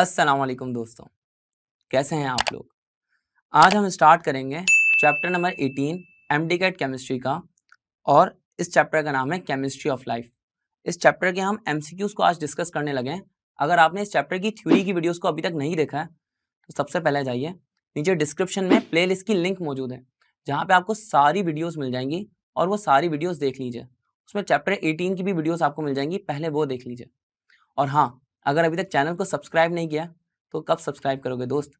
असलकुम दोस्तों कैसे हैं आप लोग आज हम स्टार्ट करेंगे chapter number 18 M D CAT chemistry का और इस चैप्टर का नाम है केमिस्ट्री ऑफ लाइफ इस चैप्टर के हम एम को आज डिस्कस करने लगे हैं अगर आपने इस चैप्टर की थ्योरी की वीडियोस को अभी तक नहीं देखा है तो सबसे पहले जाइए नीचे डिस्क्रिप्शन में प्ले की लिंक मौजूद है जहाँ पर आपको सारी वीडियोज़ मिल जाएंगी और वो सारी वीडियोज़ देख लीजिए उसमें चैप्टर एटीन की भी वीडियोज़ आपको मिल जाएंगी पहले वो देख लीजिए और हाँ अगर अभी तक चैनल को सब्सक्राइब नहीं किया तो कब सब्सक्राइब करोगे दोस्त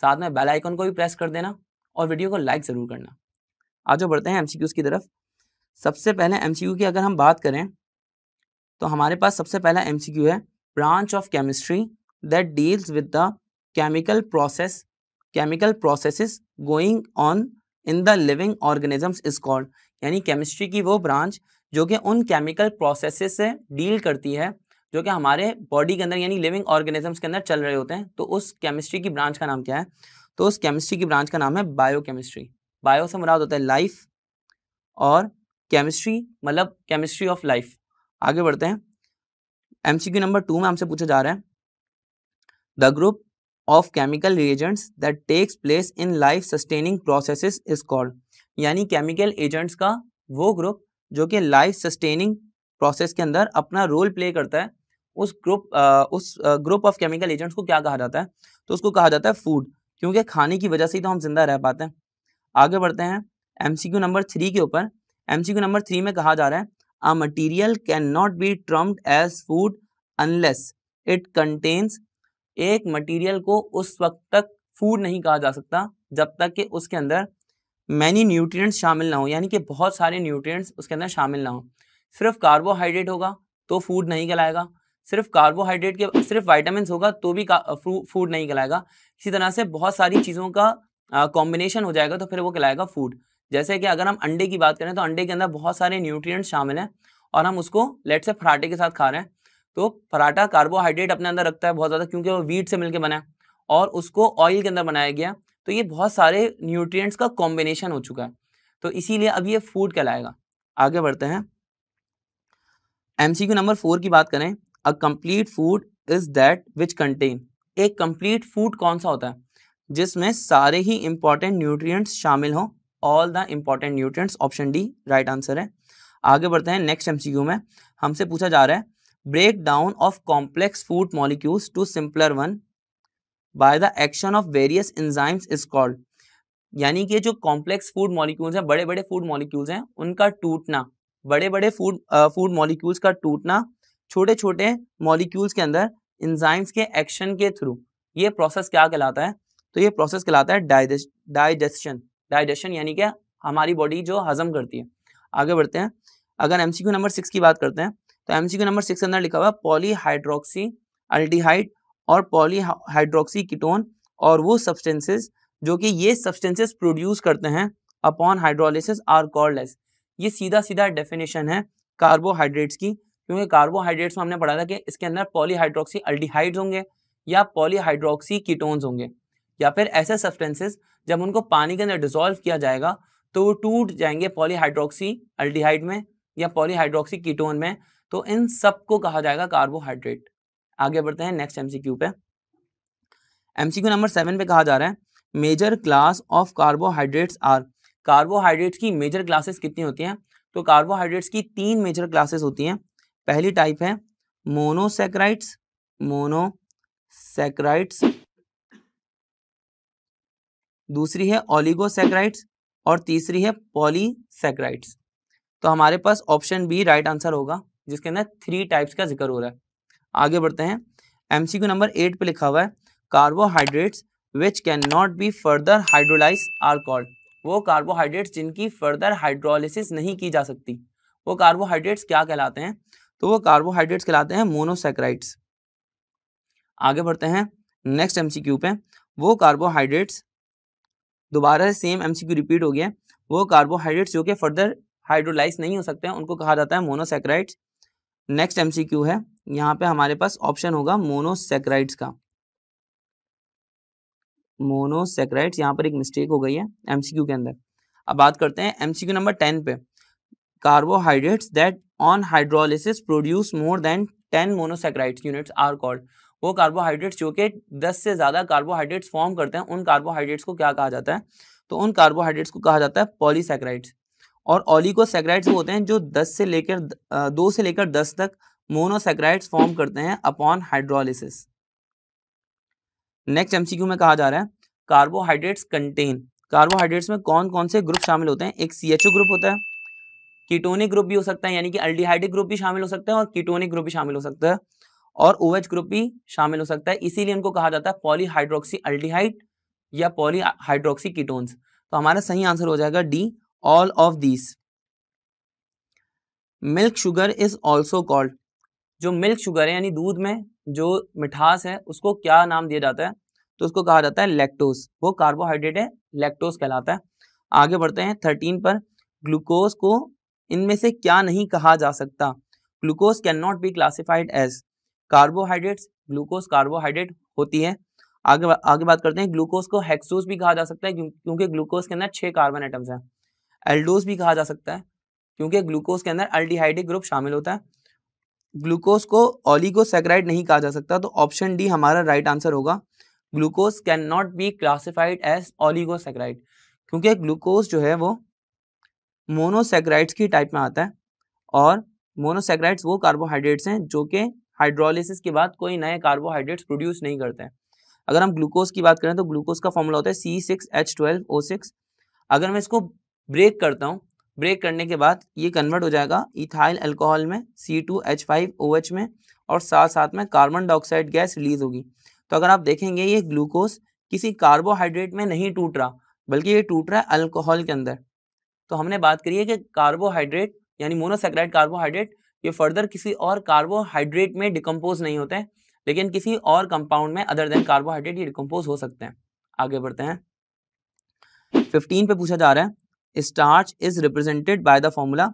साथ में बेल आइकन को भी प्रेस कर देना और वीडियो को लाइक ज़रूर करना आज बढ़ते हैं एमसीक्यूज़ की तरफ सबसे पहले एमसीक्यू की अगर हम बात करें तो हमारे पास सबसे पहला एमसीक्यू है branch of chemistry that deals with the chemical process chemical process going on in the living organisms is called यानी केमिस्ट्री की वो ब्रांच जो कि उन केमिकल प्रोसेसेस से डील करती है जो कि हमारे बॉडी के अंदर यानी लिविंग ऑर्गेनिजम्स के अंदर चल रहे होते हैं तो उस केमिस्ट्री की ब्रांच का नाम क्या है तो उस केमिस्ट्री की ब्रांच का नाम है बायोकेमिस्ट्री बायो से मुराद होता है लाइफ और केमिस्ट्री मतलब केमिस्ट्री ऑफ लाइफ आगे बढ़ते हैं एमसीक्यू नंबर टू में हमसे पूछा जा रहा है the group of chemical reagents that takes place in life sustaining process is called यानी केमिकल एजेंट्स का वो ग्रुप जो कि लाइफ सस्टेनिंग प्रोसेस के अंदर अपना रोल प्ले करता है उस ग्रुप उस ग्रुप ऑफ केमिकल एजेंट्स को क्या कहा जाता है तो उसको कहा जाता है फूड क्योंकि खाने की वजह से ही तो हम जिंदा रह पाते हैं आगे बढ़ते हैं एम नंबर थ्री के ऊपर एम नंबर थ्री में कहा जा रहा है a material can not be termed as food unless it contains एक मटीरियल को उस वक्त तक फूड नहीं कहा जा सकता जब तक कि उसके अंदर मैनी न्यूट्रिएंट्स शामिल ना हो यानी कि बहुत सारे न्यूट्रिएंट्स उसके अंदर शामिल ना हो सिर्फ कार्बोहाइड्रेट होगा तो फूड नहीं कहलाएगा सिर्फ कार्बोहाइड्रेट के सिर्फ वाइटामिन होगा तो भी फूड नहीं कहलाएगा इसी तरह से बहुत सारी चीज़ों का कॉम्बिनेशन हो जाएगा तो फिर वो कहलाएगा फूड जैसे कि अगर हम अंडे की बात करें तो अंडे के अंदर बहुत सारे न्यूट्रिएंट शामिल हैं और हम उसको लेट से पराठे के साथ खा रहे हैं तो पराठा कार्बोहाइड्रेट अपने अंदर रखता है बहुत ज़्यादा क्योंकि वो वीट से मिलकर बना है और उसको ऑयल के अंदर बनाया गया तो ये बहुत सारे न्यूट्रिएंट्स का कॉम्बिनेशन हो चुका है तो इसीलिए अब ये फूड कहलाएगा आगे बढ़ते हैं एमसीक्यू नंबर फोर की बात करें a complete food is that which contain एक कंप्लीट फूड कौन सा होता है जिसमें सारे ही इंपॉर्टेंट न्यूट्रिएंट्स शामिल हों all the important nutrients option D right answer है आगे बढ़ते हैं नेक्स्ट एमसीक्यू में हमसे पूछा जा रहा है break down of complex food molecules to simpler one by the action of various enzymes is called यानी कि जो कॉम्प्लेक्स फूड मॉलिक्यूल्स हैं बड़े बड़े फूड मॉलिक्यूल्स हैं उनका टूटना बड़े बड़े फूड फूड मॉलिक्यूल्स का टूटना छोटे छोटे मॉलिक्यूल्स के अंदर इंजाइम्स के एक्शन के थ्रू ये प्रोसेस क्या कहलाता है तो ये प्रोसेस कहलाता है डाइजेशन डाइजेशन यानी कि हमारी बॉडी जो हजम करती है आगे बढ़ते हैं अगर एम नंबर सिक्स की बात करते हैं तो एम नंबर सिक्स के अंदर लिखा हुआ है पॉलीहाइड्रोक्सी अल्टीहाइड और पॉलीहाइड्रोक्सी कीटोन और वो सब्सटेंसेस जो कि ये सब्सटेंसेस प्रोड्यूस करते हैं अपॉन हाइड्रोलिस आर कॉर्डलेस ये सीधा सीधा डेफिनेशन है कार्बोहाइड्रेट्स की क्योंकि कार्बोहाइड्रेट्स में हमने पढ़ा था कि इसके अंदर पॉलीहाइड्रोक्सी अल्डिहाइड होंगे या पॉलीहाइड्रोक्सी कीटोन्स होंगे या फिर ऐसे सब्सटेंसेस जब उनको पानी के अंदर डिजोल्व किया जाएगा तो वो टूट जाएंगे पॉलीहाइड्रोक्सी अल्डिहाइड में या पॉलीहाइड्रोक्सी कीटोन में तो इन सबको कहा जाएगा कार्बोहाइड्रेट आगे बढ़ते हैं नेक्स्ट एमसीक्यू पे एमसीक्यू नंबर सेवन पे कहा जा रहा है major class of carbohydrates are carbohydrates की मेजर क्लासेस कितनी होती हैं तो कार्बोहाइड्रेट्स की तीन मेजर क्लासेस होती हैं पहली टाइप है मोनोसेक्राइट्स मोनोसेक्राइट्स दूसरी है ओलिगोसेक्राइड्स और तीसरी है पॉलीसेक्राइट्स तो हमारे पास ऑप्शन बी राइट आंसर होगा जिसके अंदर थ्री टाइप्स का जिक्र हो रहा है आगे बढ़ते हैं एमसीक्यू नंबर एट पे लिखा हुआ है carbohydrates which can not be further hydrolyse are called वो कार्बोहाइड्रेट्स जिनकी फर्दर हाइड्रोलिसिस नहीं की जा सकती वो कार्बोहाइड्रेट्स क्या कहलाते हैं तो वो कार्बोहाइड्रेट्स कहलाते हैं मोनोसेक्राइड्स आगे बढ़ते हैं नेक्स्ट एमसीक्यू पे वो कार्बोहाइड्रेट्स दोबारा सेम एमसीक्यू रिपीट हो गया वो कार्बोहाइड्रेट्स जो कि फर्दर हाइड्रोलाइज नहीं हो सकते हैं उनको कहा जाता है मोनोसेक्राइड्स नेक्स्ट एमसीक्यू है यहाँ पे हमारे पास ऑप्शन होगा मोनोसेक्राइड्स का मोनोसेक्राइड्स यहाँ पर एक मिस्टेक हो गई है एमसीक्यू के अंदर अब बात करते हैं एमसीक्यू नंबर टेन पे carbohydrates that on hydrolysis produce more than ten monosaccharides units are called वो कार्बोहाइड्रेट्स जो कि दस से ज़्यादा कार्बोहाइड्रेट्स फॉर्म करते हैं उन कार्बोहाइड्रेट्स को क्या कहा जाता है तो उन कार्बोहाइड्रेट्स को कहा जाता है पॉलीसेक्राइड्स और ओलिकोसेक्राइड्स वो होते हैं जो दस से लेकर दो से लेकर दस तक मोनोसेक्राइड्स फॉर्म करते हैं अपॉन हाइड्रोलिसिस नेक्स्ट एमसीक्यू में कहा जा रहा है कार्बोहाइड्रेट्स कंटेन कार्बोहाइड्रेट्स में कौन कौन से ग्रुप शामिल होते हैं एक सी ग्रुप होता है कीटोनिक ग्रुप भी हो सकता है यानी कि अल्डीहाइडिक ग्रुप भी शामिल हो सकता है और कीटोनिक ग्रुप भी शामिल हो सकता है और ओएच ग्रुप भी शामिल हो सकता है इसीलिए इनको कहा जाता है पॉलीहाइड्रोक्सी अल्डीहाइड या पॉलीहाइड्रोक्सी कीटोन्स तो हमारा सही आंसर हो जाएगा D all of these milk sugar is also called जो मिल्क शुगर है यानी दूध में जो मिठास है उसको क्या नाम दिया जाता है तो उसको कहा जाता है लैक्टोज वो कार्बोहाइड्रेट है लैक्टोज कहलाता है आगे बढ़ते हैं थर्टीन पर ग्लूकोज को इनमें से क्या नहीं कहा जा सकता glucose can not be classified as carbohydrates glucose carbohydrate होती है आगे आगे बात करते हैं ग्लूकोज को हेक्सोज भी कहा जा सकता है क्योंकि ग्लूकोज के अंदर छह कार्बन आइटम्स हैं एल्डोज भी कहा जा सकता है क्योंकि ग्लूकोज के अंदर अल्डीहाइड्रिक ग्रुप शामिल होता है ग्लूकोज को ऑलिगोसेक्राइड नहीं कहा जा सकता तो ऑप्शन डी हमारा राइट आंसर होगा glucose can not be classified as oligosaccharide क्योंकि ग्लूकोज जो है वो मोनोसेक्राइड्स की टाइप में आता है और मोनोसेक्राइड्स वो कार्बोहाइड्रेट्स हैं जो कि हाइड्रोलिसिस के बाद कोई नए कार्बोहाइड्रेट्स प्रोड्यूस नहीं करते हैं अगर हम ग्लूकोज की बात करें तो ग्लूकोज का फॉर्मूला होता है C six H twelve O six अगर मैं इसको ब्रेक करता हूँ ब्रेक करने के बाद ये कन्वर्ट हो जाएगा इथाइल अल्कोहल में C two H five O H में और साथ साथ में कार्बन डाइऑक्साइड गैस रिलीज होगी तो अगर आप देखेंगे ये ग्लूकोज किसी कार्बोहाइड्रेट में नहीं टूट रहा बल्कि ये टूट रहा है अल्कोहल के अंदर तो हमने बात करी है कि कार्बोहाइड्रेट यानी मोनोसेक्राइड कार्बोहाइड्रेट ये फर्दर किसी और कार्बोहाइड्रेट में डिकम्पोज नहीं होते हैं लेकिन किसी और कंपाउंड में अदर देन कार्बोहाइड्रेट ये डिकम्पोज हो सकते हैं आगे बढ़ते हैं फिफ्टीन पे पूछा जा रहा है starch is represented by the formula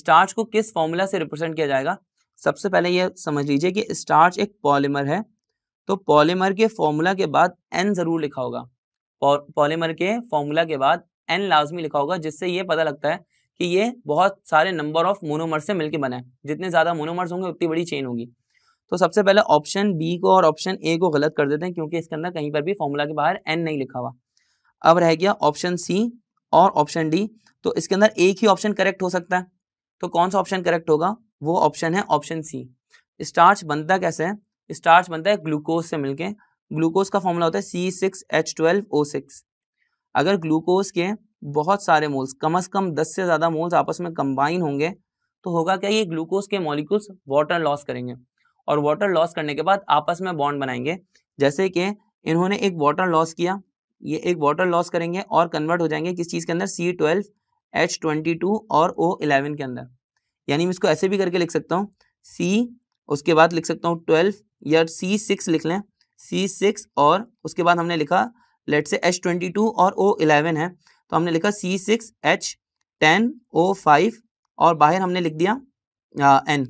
starch को किस फॉर्मूला से रिप्रेजेंट किया जाएगा सबसे पहले ये समझ लीजिए कि स्टार्च एक पॉलीमर है तो पॉलीमर के फॉर्मूला के बाद एन ज़रूर लिखा होगा पॉलीमर के फॉर्मूला के बाद एन लाजमी लिखा होगा जिससे ये पता लगता है कि ये बहुत सारे नंबर ऑफ मोनोमर्स से मिलकर बना है जितने ज़्यादा मोनोमर्स होंगे उतनी बड़ी चेन होगी तो सबसे पहले ऑप्शन बी को और ऑप्शन ए को गलत कर देते हैं क्योंकि इसके अंदर कहीं पर भी फॉर्मूला के बाहर एन नहीं लिखा हुआ अब रह गया ऑप्शन सी और ऑप्शन डी तो इसके अंदर एक ही ऑप्शन करेक्ट हो सकता है तो कौन सा ऑप्शन करेक्ट होगा वो ऑप्शन है ऑप्शन सी स्टार्च बनता कैसे है स्टार्च बनता है ग्लूकोज से मिलके ग्लूकोज का फॉर्मूला होता है C six H twelve O six अगर ग्लूकोज के बहुत सारे मोल्स कम से कम दस से ज़्यादा मोल्स आपस में कंबाइन होंगे तो होगा क्या ये ग्लूकोज के मॉलिक्यूल्स वाटर लॉस करेंगे और वाटर लॉस करने के बाद आपस में बॉन्ड बनाएंगे जैसे कि इन्होंने एक वाटर लॉस किया ये एक वाटर लॉस करेंगे और कन्वर्ट हो जाएंगे किस चीज़ के अंदर C twelve H twenty two और ओ इलेवन के अंदर यानी मैं इसको ऐसे भी करके लिख सकता हूँ सी उसके बाद लिख सकता हूँ ट्वेल्व या सी सिक्स लिख लें सी सिक्स और उसके बाद हमने लिखा लेट से एच ट्वेंटी टू और ओ इलेवन है तो हमने लिखा C six H ten O five और बाहर हमने लिख दिया एन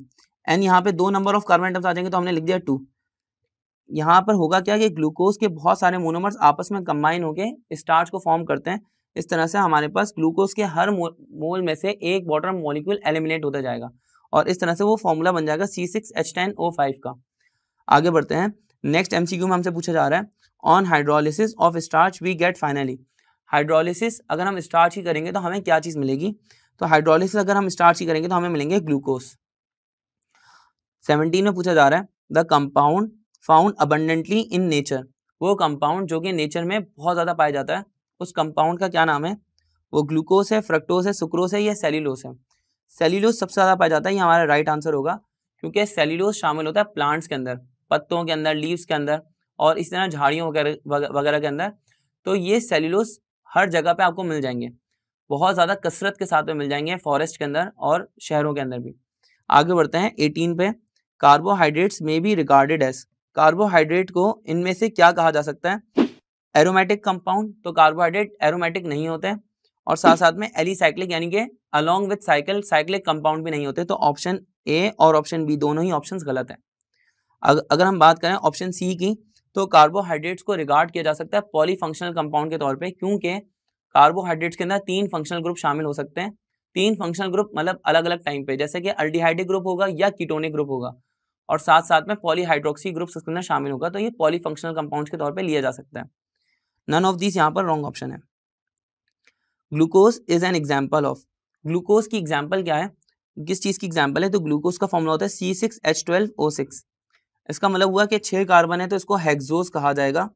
एन यहाँ पे दो नंबर ऑफ कार्बन आइटम्स आ जाएंगे तो हमने लिख दिया टू यहाँ पर होगा क्या कि ग्लूकोज के बहुत सारे मोनोमर्स आपस में कंबाइन होकर स्टार्च को फॉर्म करते हैं इस तरह से हमारे पास ग्लूकोज के हर मोल में से एक वाटर मोलिक्यूल एलिमिनेट होता जाएगा और इस तरह से वो फॉर्मूला बन जाएगा C six H ten O five का आगे बढ़ते हैं नेक्स्ट एमसीक्यू में हमसे पूछा जा रहा है on hydrolysis of starch we get finally hydrolysis अगर हम स्टार्च ही करेंगे तो हमें क्या चीज़ मिलेगी तो हाइड्रोलिसिस अगर हम स्टार्च ही करेंगे तो हमें मिलेंगे ग्लूकोज सेवनटीन में पूछा जा रहा है the compound found abundantly in nature वो कंपाउंड जो कि नेचर में बहुत ज़्यादा पाया जाता है उस कंपाउंड का क्या नाम है वो ग्लूकोज है फ्रक्टोज है सुक्रोज है या सेल्यूलोस है सेल्यूलोस सबसे ज़्यादा पाया जाता है ये हमारा राइट आंसर होगा क्योंकि सेल्यूलोस शामिल होता है प्लांट्स के अंदर पत्तों के अंदर लीव्स के अंदर और इस तरह झाड़ियों वगैरह वगैरह के अंदर तो ये सेल्यूलोस हर जगह पे आपको मिल जाएंगे बहुत ज़्यादा कसरत के साथ में मिल जाएंगे फॉरेस्ट के अंदर और शहरों के अंदर भी आगे बढ़ते हैं एटीन पे कार्बोहाइड्रेट्स में भी रिगार्डेड एस कार्बोहाइड्रेट को इनमें से क्या कहा जा सकता है एरोमेटिक कंपाउंड तो कार्बोहाइड्रेट एरोमेटिक नहीं होते और साथ साथ में एलिसाइक्लिक यानी कि along with cycle cyclic compound भी नहीं होते तो ऑप्शन ए और ऑप्शन बी दोनों ही ऑप्शन गलत है अगर हम बात करें ऑप्शन सी की तो कार्बोहाइड्रेट्स को रिगार्ड किया जा सकता है पॉलीफंक्शनल कंपाउंड के तौर पे क्योंकि कार्बोहाइड्रेट्स के अंदर तीन फंक्शनल ग्रुप शामिल हो सकते हैं तीन फंक्शनल ग्रुप मतलब अलग अलग टाइम पे जैसे कि अल्डिहाइडिक ग्रुप होगा या कीटोनिक ग्रुप होगा और साथ साथ में पॉलीहाइड्रोक्सी ग्रुप उसके अंदर शामिल होगा तो ये पॉलीफंक्शनल कंपाउंड के तौर पर लिया जा सकता है नन ऑफ दिस यहाँ पर रॉन्ग ऑप्शन है glucose is an example of glucose की एग्जाम्पल क्या है किस चीज़ की एग्जाम्पल है तो ग्लूकोज का फॉर्मूला होता है C six H twelve O six इसका मतलब हुआ कि छः कार्बन है तो इसको हेक्सोज कहा जाएगा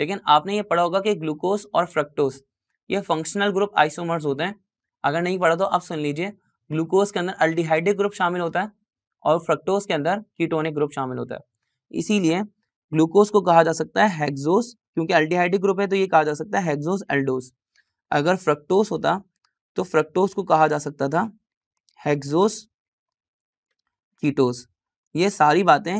लेकिन आपने ये पढ़ा होगा कि ग्लूकोज और फ्रक्टोज ये फंक्शनल ग्रुप आइसोमर्स होते हैं अगर नहीं पढ़ा तो आप सुन लीजिए ग्लूकोज के अंदर अल्डिहाइडिक ग्रुप शामिल होता है और फ्रक्टोज के अंदर कीटोनिक ग्रुप शामिल होता है इसीलिए ग्लूकोज को कहा जा सकता है हेक्सोज क्योंकि अल्डिहाइडिक ग्रुप है तो ये कहा जा सकता है हेक्सोज एल्डोस अगर फ्रक्टोस होता तो फ्रक्टोस को कहा जा सकता था हेग्जोस कीटोस ये सारी बातें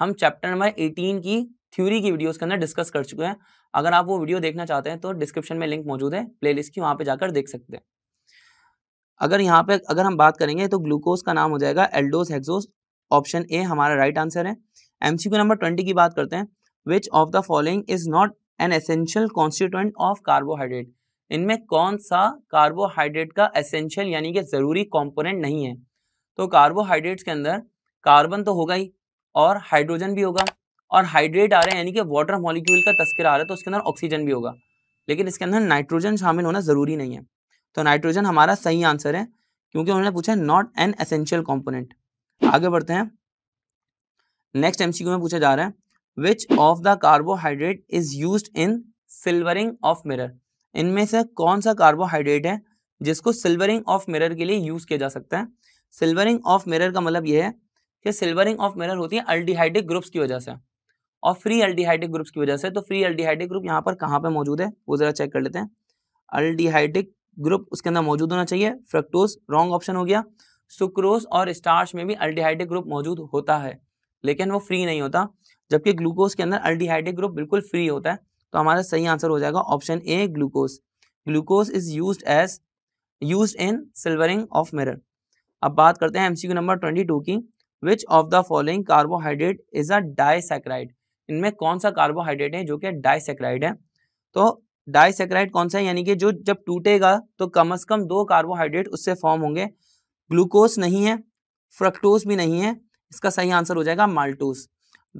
हम चैप्टर नंबर 18 की थ्योरी की वीडियोस के अंदर डिस्कस कर चुके हैं अगर आप वो वीडियो देखना चाहते हैं तो डिस्क्रिप्शन में लिंक मौजूद है प्लेलिस्ट की वहाँ पे जाकर देख सकते हैं अगर यहाँ पे अगर हम बात करेंगे तो ग्लूकोज का नाम हो जाएगा एल्डोज हेक्सोज ऑप्शन ए हमारा राइट right आंसर है एम नंबर ट्वेंटी की बात करते हैं which of the following is not an essential constituent of carbohydrate इनमें कौन सा कार्बोहाइड्रेट का एसेंशियल यानी कि ज़रूरी कॉम्पोनेंट नहीं है तो कार्बोहाइड्रेट्स के अंदर कार्बन तो होगा ही और हाइड्रोजन भी होगा और हाइड्रेट आ रहे हैं यानी कि वाटर मॉलिक्यूल का तस्कर आ रहा है तो उसके अंदर ऑक्सीजन भी होगा लेकिन इसके अंदर नाइट्रोजन शामिल होना ज़रूरी नहीं है तो नाइट्रोजन हमारा सही आंसर है क्योंकि उन्होंने पूछा नॉट एन एसेंशियल कॉम्पोनेंट आगे बढ़ते हैं नेक्स्ट एम में पूछा जा रहा है which of the carbohydrate is use in silvering of mirror इनमें से कौन सा कार्बोहाइड्रेट है जिसको सिल्वरिंग ऑफ मिरर के लिए यूज किया जा सकता है सिल्वरिंग ऑफ मिरर का मतलब यह है ये सिल्वरिंग ऑफ मिरर होती है अल्डिहाइडिक ग्रुप्स की वजह से और फ्री अल्डिहाइडिक ग्रुप्स की वजह से तो फ्री अल्डिहाइडिक ग्रुप यहाँ पर कहाँ पे मौजूद है वो जरा चेक कर लेते हैं अल्डिहाइडिक ग्रुप उसके अंदर मौजूद होना चाहिए फ्रक्टोज रॉन्ग ऑप्शन हो गया सुक्रोज और स्टार्च में भी अल्डिहाइडिक ग्रुप मौजूद होता है लेकिन वो फ्री नहीं होता जबकि ग्लूकोज के अंदर अल्डिहाइडिक ग्रुप बिल्कुल फ्री होता है तो हमारा सही आंसर हो जाएगा option A glucose glucose is use as use in silvering of mirror अब बात करते हैं एमसीक्यू नंबर ट्वेंटी टू की which of the following carbohydrate is a disaccharide इनमें कौन सा कार्बोहाइड्रेट है जो कि डाइसेक्राइड है तो डाइसेक्राइड कौन सा है यानी कि जो जब टूटेगा तो कम अज कम दो कार्बोहाइड्रेट उससे फॉर्म होंगे ग्लूकोज नहीं है फ्रक्टोज भी नहीं है इसका सही आंसर हो जाएगा माल्टोस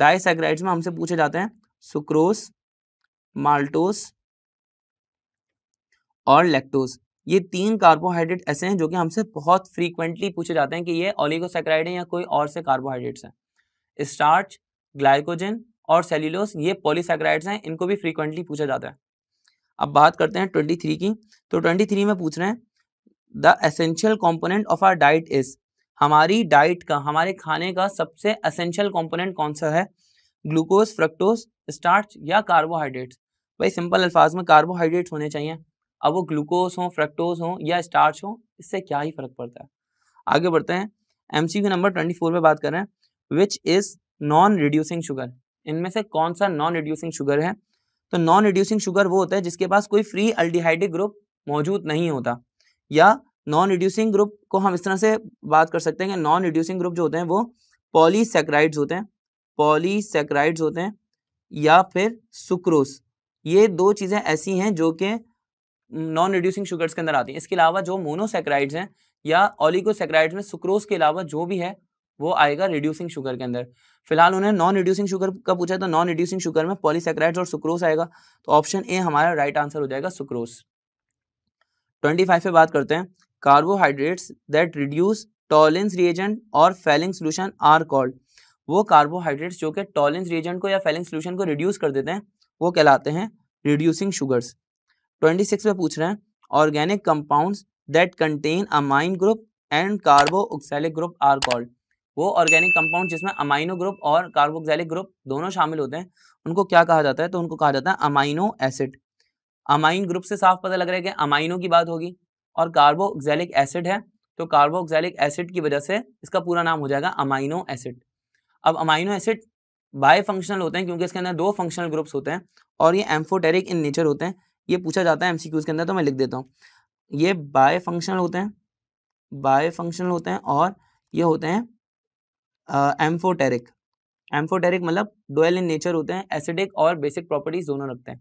डाइसेक्राइड्स में हमसे पूछे जाते हैं सुक्रोस माल्टोस और लेक्टोज ये तीन कार्बोहाइड्रेट ऐसे हैं जो कि हमसे बहुत फ्रीक्वेंटली पूछे जाते हैं कि ये ओलिगोसेक्राइड है या कोई और से कार्बोहाइड्रेट्स हैं स्टार्च ग्लाइकोजन और सेल्यूलोस ये पॉलीसेक्राइड्स हैं इनको भी फ्रीक्वेंटली पूछा जाता है अब बात करते हैं ट्वेंटी थ्री की तो ट्वेंटी थ्री में पूछ रहे हैं the essential component of our diet is हमारी डाइट का हमारे खाने का सबसे असेंशियल कॉम्पोनेंट कौन सा है ग्लूकोज फ्रक्टोज स्टार्च या कार्बोहाइड्रेट्स भाई सिंपल अल्फाज में कार्बोहाइड्रेट्स होने चाहिए अब वो ग्लूकोज हो फ्रेक्टोज हो या स्टार्च हो इससे क्या ही फर्क पड़ता है आगे बढ़ते हैं M C number twenty four में बात कर रहे हैं which is non reducing sugar इनमें से कौन सा नॉन रिड्यूसिंग शुगर है तो नॉन रिड्यूसिंग शुगर वो होता है जिसके पास कोई फ्री अल्डिहाइडिक ग्रुप मौजूद नहीं होता या नॉन रिड्यूसिंग ग्रुप को हम इस तरह से बात कर सकते हैं कि नॉन रिड्यूसिंग ग्रुप जो होते हैं वो पॉलीसेक्राइड्स होते हैं पॉलीसेक्राइड्स होते हैं या फिर सुक्रोस ये दो चीज़ें ऐसी हैं जो कि नॉन रिड्यूसिंग शुगर्स के अंदर आती है इसके अलावा जो मोनोसेक्राइड्स हैं या ऑलिगोसेक्राइड्स में सुक्रोज के अलावा जो भी है वो आएगा रिड्यूसिंग शुगर के अंदर फिलहाल उन्हें नॉन रिड्यूसिंग शुगर का पूछा तो नॉन रिड्यूसिंग शुगर में पॉलीसेक्राइड्स और सुक्रोज आएगा तो ऑप्शन ए हमारा राइट आंसर हो जाएगा सुक्रोज ट्वेंटी फाइव पे बात करते हैं carbohydrates that reduce Tollens reagent और फेलिंग सोल्यूशन आर कॉल्ड वो कार्बोहाइड्रेट्स जो कि टॉलेंस रिएजेंट को या फेलिंग सोल्यूशन को रिड्यूस कर देते हैं वो कहलाते हैं रिड्यूसिंग शुगर्स ट्वेंटी सिक्स में पूछ रहे हैं organic compounds that contain amine group and carboxylic group are called वो ऑर्गेनिक कंपाउंड जिसमें अमाइनो ग्रुप और कार्बोक्सैलिक ग्रुप दोनों शामिल होते हैं उनको क्या कहा जाता है तो उनको कहा जाता है अमाइनो एसिड अमाइन ग्रुप से साफ पता लग रहा है कि अमाइनो की बात होगी और कार्बोक्सैलिक एसिड है तो कार्बोक्सैलिक एसिड की वजह से इसका पूरा नाम हो जाएगा अमाइनो एसिड अब अमाइनो एसिड बाय फंक्शनल होते हैं क्योंकि इसके अंदर दो फंक्शनल ग्रुप्स होते हैं और ये एम्फोटेरिक इन नेचर होते हैं ये पूछा जाता है एमसीक्यूज के अंदर तो मैं लिख देता हूँ ये बाय फंक्शनल होते हैं बाय फंक्शनल होते हैं और ये होते हैं एम्फोटेरिक एम्फोटेरिक मतलब डोयल इन नेचर होते हैं एसिडिक और बेसिक प्रॉपर्टीज दोनों रखते हैं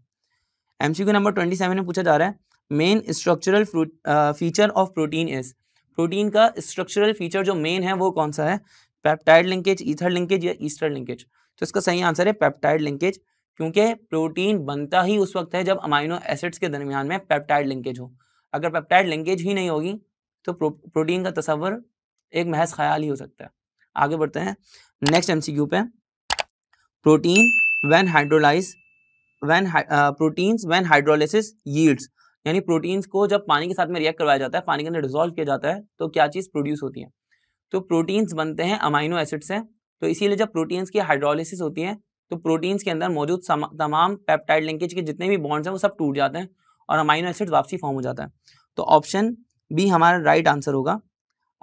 एमसीक्यू नंबर ट्वेंटी सेवन में पूछा जा रहा है main structural feature of protein is protein का स्ट्रक्चरल फीचर जो मेन है वो कौन सा है पैप्टाइड लिंकेज ईथर लिंकेज या ईस्टर लिंकेज तो इसका सही आंसर है पैप्टाइड लिंकेज क्योंकि प्रोटीन बनता ही उस वक्त है जब अमाइनो एसिड्स के दरमियान में पेप्टाइड लिंकेज हो अगर पेप्टाइड लिंकेज ही नहीं होगी तो प्रो, प्रोटीन का तस्वर एक महज ख्याल ही हो सकता है आगे बढ़ते हैं नेक्स्ट एमसीक्यू पे protein when hydrolyse when proteins when hydrolysis yields यानी प्रोटीन्स को जब पानी के साथ में रिएक्ट करवाया जाता है पानी के अंदर डिजोल्व किया जाता है तो क्या चीज़ प्रोड्यूस होती है तो प्रोटीन्स बनते हैं अमाइनो एसिड से तो इसीलिए जब प्रोटीन्स की हाइड्रोलिसिस होती है तो प्रोटीन्स के अंदर मौजूद तमाम पेप्टाइड लिंकेज के जितने भी बॉन्ड्स हैं वो सब टूट जाते हैं और अमाइनो एसिड वापसी फॉर्म हो जाता है तो ऑप्शन बी हमारा राइट आंसर होगा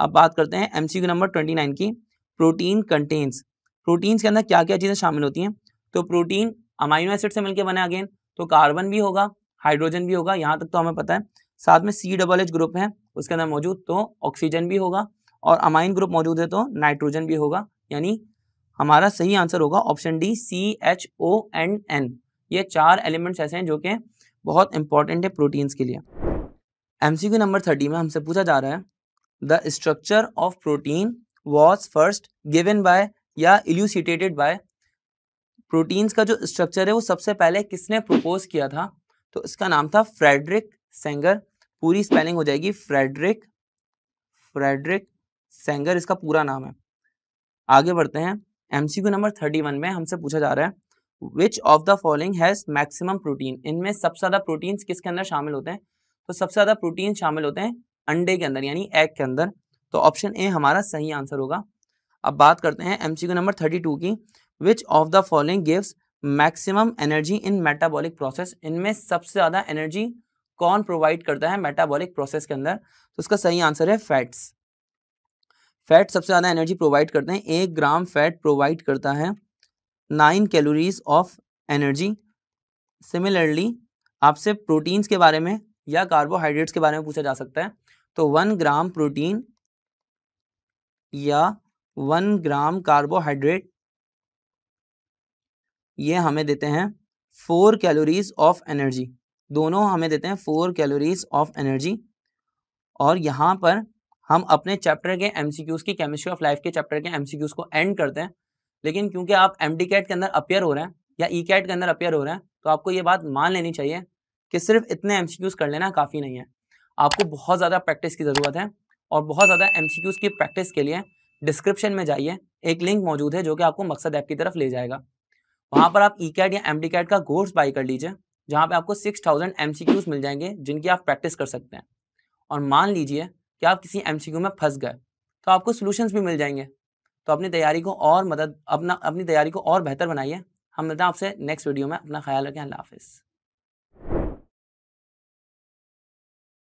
अब बात करते हैं एम नंबर ट्वेंटी नाइन की प्रोटीन कंटेंस प्रोटीन्स के अंदर क्या क्या चीज़ें शामिल होती हैं तो प्रोटीन अमाइनो एसिड से मिलकर बने अगेन तो कार्बन भी होगा हाइड्रोजन भी होगा यहाँ तक तो हमें पता है साथ में सी डबल एच ग्रुप है उसके अंदर मौजूद तो ऑक्सीजन भी होगा और अमाइन ग्रुप मौजूद है तो नाइट्रोजन भी होगा यानी हमारा सही आंसर होगा option D C H O N N ये चार एलिमेंट्स ऐसे हैं जो कि बहुत इंपॉर्टेंट है प्रोटीन्स के लिए एमसीक्यू नंबर थर्टी में हमसे पूछा जा रहा है the structure of protein was first given by या इल्यूसिटेटेड बाय प्रोटीन्स का जो स्ट्रक्चर है वो सबसे पहले किसने प्रपोज किया था तो इसका नाम था फ्रेडरिक सेंगर पूरी स्पेलिंग हो जाएगी फ्रेडरिक फ्रेडरिक सेंगर इसका पूरा नाम है आगे बढ़ते हैं एमसीक्यू नंबर थर्टी वन में हमसे पूछा जा रहा है which of the following has maximum protein इनमें सबसे ज्यादा प्रोटीन्स किसके अंदर शामिल होते हैं तो सबसे ज्यादा प्रोटीन शामिल होते हैं अंडे के अंदर यानी एग के अंदर तो ऑप्शन ए हमारा सही आंसर होगा अब बात करते हैं एमसीक्यू नंबर थर्टी टू की which of the following gives maximum energy in metabolic process इनमें सबसे ज़्यादा एनर्जी कौन प्रोवाइड करता है मेटाबॉलिक प्रोसेस के अंदर तो उसका सही आंसर है फैट्स फैट सबसे ज़्यादा एनर्जी प्रोवाइड करते हैं एक ग्राम फैट प्रोवाइड करता है nine calories of energy similarly आपसे प्रोटीन्स के बारे में या कार्बोहाइड्रेट्स के बारे में पूछा जा सकता है तो वन ग्राम प्रोटीन या वन ग्राम कार्बोहाइड्रेट ये हमें देते हैं फोर कैलोरीज ऑफ एनर्जी दोनों हमें देते हैं फोर कैलोरीज ऑफ एनर्जी और यहाँ पर हम अपने चैप्टर के क्यूज़ की केमिस्ट्री ऑफ लाइफ के चैप्टर के क्यूज़ को एंड करते हैं लेकिन क्योंकि आप एम कैट के अंदर अपेयर हो रहे हैं या ई e कैट के अंदर अपेयर हो रहे हैं तो आपको ये बात मान लेनी चाहिए कि सिर्फ इतने एम कर लेना काफ़ी नहीं है आपको बहुत ज़्यादा प्रैक्टिस की ज़रूरत है और बहुत ज़्यादा एम की प्रैक्टिस के लिए डिस्क्रिप्शन में जाइए एक लिंक मौजूद है जो कि आपको मकसद ऐप की तरफ ले जाएगा वहाँ पर आप ई e कैट या एम कैट का कोर्स बाई कर लीजिए जहाँ पर आपको सिक्स थाउजेंड मिल जाएंगे जिनकी आप प्रैक्टिस कर सकते हैं और मान लीजिए कि आप किसी एमसीक्यू में फंस गए तो आपको सोल्यूशंस भी मिल जाएंगे तो अपनी तैयारी को और मदद अपना अपनी तैयारी को और बेहतर बनाइए हम मिलते हैं आपसे नेक्स्ट वीडियो में अपना ख्याल रखें अल्लाह हाफिज़